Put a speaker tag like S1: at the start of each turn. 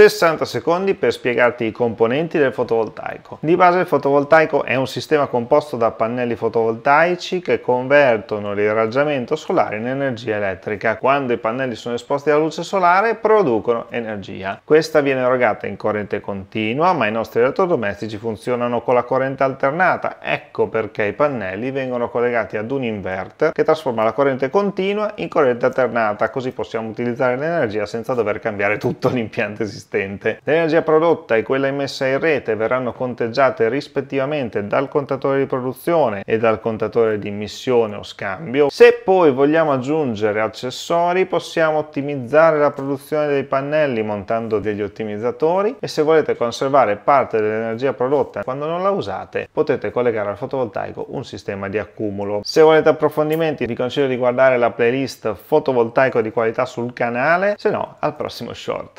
S1: 60 secondi per spiegarti i componenti del fotovoltaico. Di base il fotovoltaico è un sistema composto da pannelli fotovoltaici che convertono l'irraggiamento solare in energia elettrica. Quando i pannelli sono esposti alla luce solare producono energia. Questa viene erogata in corrente continua ma i nostri elettrodomestici funzionano con la corrente alternata. Ecco perché i pannelli vengono collegati ad un inverter che trasforma la corrente continua in corrente alternata così possiamo utilizzare l'energia senza dover cambiare tutto l'impianto esistente esistente. L'energia prodotta e quella immessa in rete verranno conteggiate rispettivamente dal contatore di produzione e dal contatore di emissione o scambio. Se poi vogliamo aggiungere accessori possiamo ottimizzare la produzione dei pannelli montando degli ottimizzatori e se volete conservare parte dell'energia prodotta quando non la usate potete collegare al fotovoltaico un sistema di accumulo. Se volete approfondimenti vi consiglio di guardare la playlist fotovoltaico di qualità sul canale, se no al prossimo short.